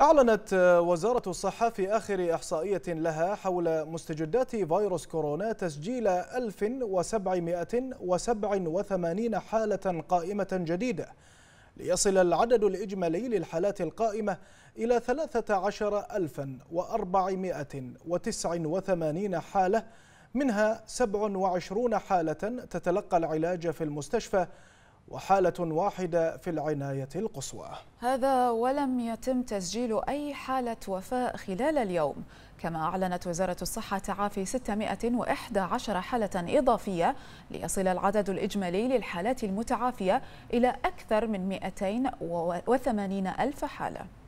أعلنت وزارة الصحة في آخر إحصائية لها حول مستجدات فيروس كورونا تسجيل 1787 حالة قائمة جديدة ليصل العدد الإجمالي للحالات القائمة إلى 13489 حالة منها 27 حالة تتلقى العلاج في المستشفى وحالة واحدة في العناية القصوى هذا ولم يتم تسجيل أي حالة وفاة خلال اليوم كما أعلنت وزارة الصحة تعافي 611 حالة إضافية ليصل العدد الإجمالي للحالات المتعافية إلى أكثر من 280 ألف حالة